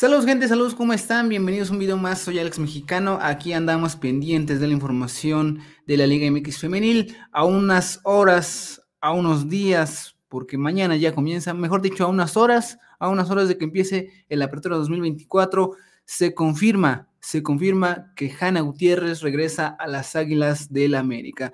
Saludos gente, saludos, ¿cómo están? Bienvenidos a un video más, soy Alex Mexicano, aquí andamos pendientes de la información de la Liga MX Femenil, a unas horas, a unos días, porque mañana ya comienza, mejor dicho, a unas horas, a unas horas de que empiece el Apertura 2024, se confirma, se confirma que Hanna Gutiérrez regresa a las Águilas del América.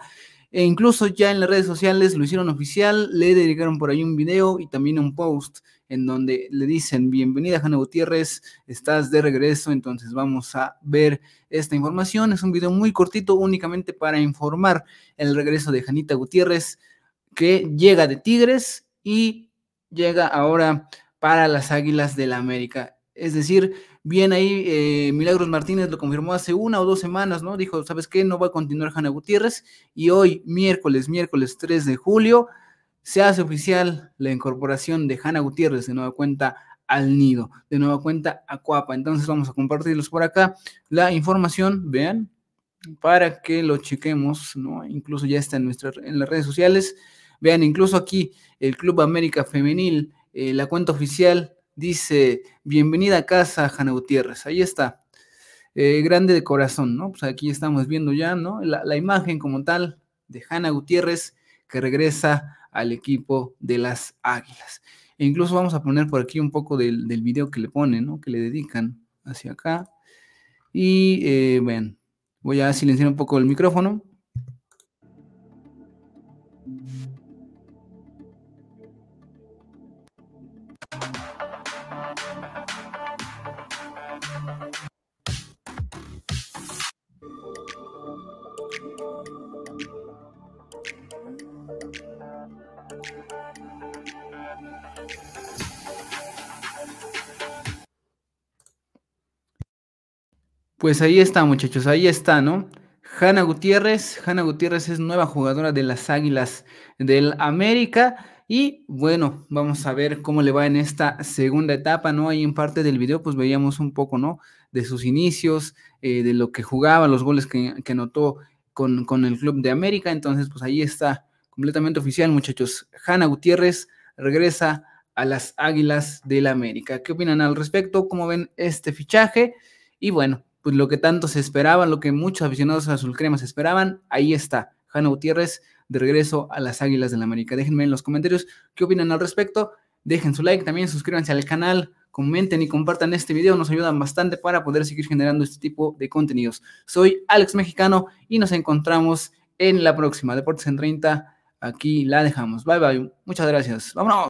E incluso ya en las redes sociales lo hicieron oficial, le dedicaron por ahí un video y también un post en donde le dicen, bienvenida Jana Gutiérrez, estás de regreso, entonces vamos a ver esta información. Es un video muy cortito únicamente para informar el regreso de Janita Gutiérrez, que llega de Tigres y llega ahora para las Águilas de la América. Es decir, Bien, ahí eh, Milagros Martínez lo confirmó hace una o dos semanas, ¿no? Dijo, ¿sabes qué? No va a continuar Hanna Gutiérrez. Y hoy, miércoles, miércoles 3 de julio, se hace oficial la incorporación de Hanna Gutiérrez de nueva cuenta al nido, de nueva cuenta a Cuapa. Entonces vamos a compartirlos por acá la información, vean, para que lo chequemos, ¿no? Incluso ya está en, nuestra, en las redes sociales. Vean, incluso aquí el Club América Femenil, eh, la cuenta oficial dice, bienvenida a casa, Jana Gutiérrez. Ahí está. Eh, grande de corazón, ¿no? Pues aquí estamos viendo ya, ¿no? La, imagen como tal de Hanna Gutiérrez que regresa al equipo de las Águilas. E incluso vamos a poner por aquí un poco del, video que le ponen, ¿no? Que le dedican hacia acá. Y, ven eh, voy a silenciar un poco el micrófono. Pues ahí está, muchachos, ahí está, ¿no? Hanna Gutiérrez, Hanna Gutiérrez es nueva jugadora de las Águilas del América. Y bueno, vamos a ver cómo le va en esta segunda etapa, ¿no? Ahí en parte del video, pues veíamos un poco, ¿no? De sus inicios, eh, de lo que jugaba, los goles que, anotó con, el Club de América. Entonces, pues ahí está, completamente oficial, muchachos. Hanna Gutiérrez regresa a las Águilas del América. ¿Qué opinan al respecto? ¿Cómo ven este fichaje? Y bueno, pues lo que tanto se esperaban, lo que muchos aficionados a Azul Crema esperaban, ahí está. Jano Gutiérrez de regreso a las Águilas del la América. Déjenme en los comentarios qué opinan al respecto. Dejen su like, también suscríbanse al canal, comenten y compartan este video, nos ayudan bastante para poder seguir generando este tipo de contenidos. Soy Alex Mexicano y nos encontramos en la próxima Deportes en 30. Aquí la dejamos. Bye bye. Muchas gracias. Vámonos.